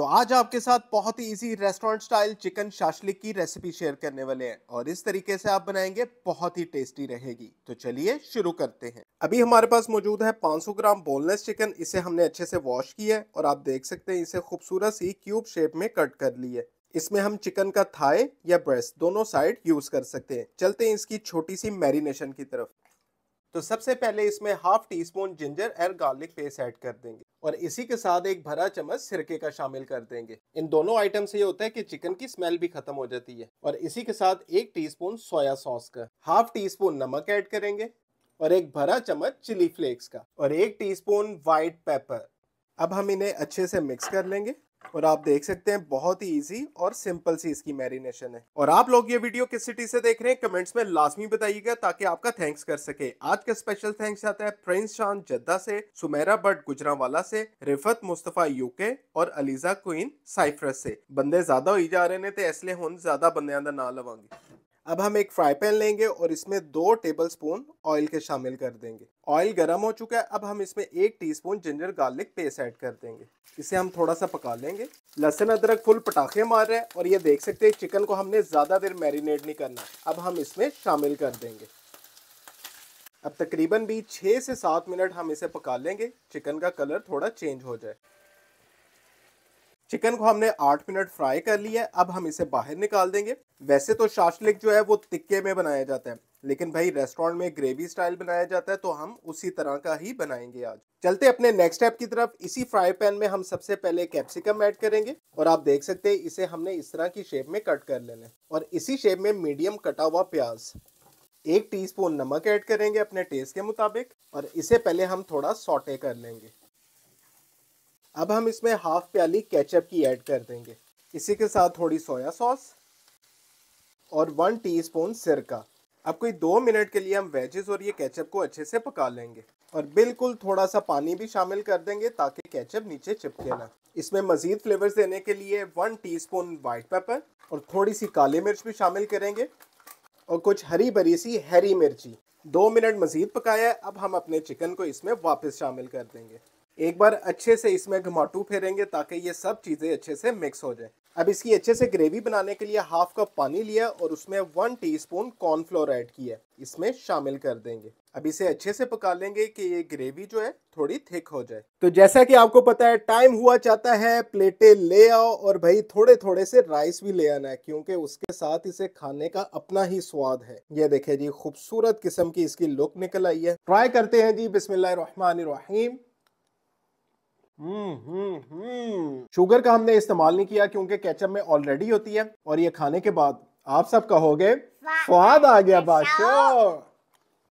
तो आज आपके साथ बहुत ही easy restaurant style chicken shashlik की रेसिपी शेयर करने वाले हैं और इस तरीके से आप बनाएंगे बहुत ही टेस्टी रहेगी तो चलिए शुरू करते हैं अभी हमारे पास मौजूद है 500 ग्राम बोनलेस चिकन इसे हमने अच्छे से वॉश किया है और आप देख सकते हैं इसे खूबसूरत सी क्यूब शेप में कट कर ली है इसमें हम चिकन का थाए या ब्रेस्ट दोनों साइड यूज कर सकते हैं चलते हैं इसकी छोटी सी मैरिनेशन की तरफ तो सबसे पहले इसमें हाफ टी स्पून जिंजर और गार्लिक पेस्ट ऐड कर देंगे और इसी के साथ एक भरा चम्मच सिरके का शामिल कर देंगे इन दोनों आइटम से ये होता है कि चिकन की स्मेल भी खत्म हो जाती है और इसी के साथ एक स्पून सोया सॉस का हाफ टी स्पून नमक ऐड करेंगे और एक भरा चम्मच चिली फ्लेक्स का और एक स्पून वाइट पेपर अब हम इन्हें अच्छे से मिक्स कर लेंगे और आप देख सकते हैं बहुत ही इजी और सिंपल सी इसकी मैरिनेशन है और आप लोग ये वीडियो किस सिटी से देख रहे हैं कमेंट्स में लाजमी बताइएगा ताकि आपका थैंक्स कर सके आज का स्पेशल थैंक्स आता है प्रिंस शान जद्दा से सुमेरा गुजरा गुजरावाला से रिफत मुस्तफा यूके और अलीजा क्वीन साइफ्रस से बंदे ज्यादा हो जा रहे हैं तो इसलिए हम ज्यादा बंद का ना लवानी अब हम एक फ्राई पैन लेंगे और इसमें दो टेबल स्पून ऑयल के शामिल कर देंगे ऑयल गर्म हो चुका है अब हम इसमें एक teaspoon ginger garlic paste add कर देंगे इसे हम थोड़ा सा पका लेंगे लहसुन अदरक फुल पटाखे मार रहे हैं और ये देख सकते हैं चिकन को हमने ज़्यादा देर मैरिनेट नहीं करना अब हम इसमें शामिल कर देंगे अब तकरीबन भी छः से सात मिनट हम इसे पका लेंगे चिकन का कलर थोड़ा चेंज हो जाए चिकन को हमने आठ मिनट फ्राई कर लिया है अब हम इसे बाहर निकाल देंगे वैसे तो शाशलिक जो है वो तिक्के में बनाया जाता है लेकिन भाई रेस्टोरेंट में ग्रेवी स्टाइल बनाया जाता है तो हम उसी तरह का ही बनाएंगे आज चलते अपने नेक्स्ट स्टेप की तरफ इसी फ्राई पैन में हम सबसे पहले कैप्सिकम ऐड करेंगे और आप देख सकते हैं इसे हमने इस तरह की शेप में कट कर लेना है और इसी शेप में मीडियम कटा हुआ प्याज एक टीस्पून नमक ऐड करेंगे अपने टेस्ट के मुताबिक और इसे पहले हम थोड़ा सोटे कर लेंगे अब हम इसमें हाफ प्याली केचप की ऐड कर देंगे इसी के साथ थोड़ी सोया सॉस और वन टीस्पून सिरका अब कोई दो मिनट के लिए हम वेजेस और ये केचप को अच्छे से पका लेंगे और बिल्कुल थोड़ा सा पानी भी शामिल कर देंगे ताकि केचप नीचे चिपके ना इसमें मज़ीद फ्लेवर्स देने के लिए वन टीस्पून वाइट पेपर और थोड़ी सी काली मिर्च भी शामिल करेंगे और कुछ हरी भरी सी हरी मिर्ची दो मिनट मज़ीद पकाया अब हम अपने चिकन को इसमें वापस शामिल कर देंगे एक बार अच्छे से इसमें घुमाटू फेरेंगे ताकि ये सब चीज़ें अच्छे से मिक्स हो जाए अब इसकी अच्छे से ग्रेवी बनाने के लिए हाफ कप पानी लिया और उसमें वन टीस्पून कॉर्नफ्लोर ऐड किया इसमें शामिल कर देंगे अब इसे अच्छे से पका लेंगे कि ये ग्रेवी जो है थोड़ी थिक हो जाए तो जैसा कि आपको पता है टाइम हुआ चाहता है प्लेटें ले आओ और भाई थोड़े थोड़े से राइस भी ले आना है क्योंकि उसके साथ इसे खाने का अपना ही स्वाद है ये देखे जी खूबसूरत किस्म की इसकी लुक निकल आई है ट्राई करते हैं जी बिस्मिल्लाम हम्म, हम्म, हम्म। शुगर का हमने इस्तेमाल नहीं किया क्योंकि केचप में ऑलरेडी होती है और ये खाने के बाद आप सब कहोगे स्वाद आ गया बादशाह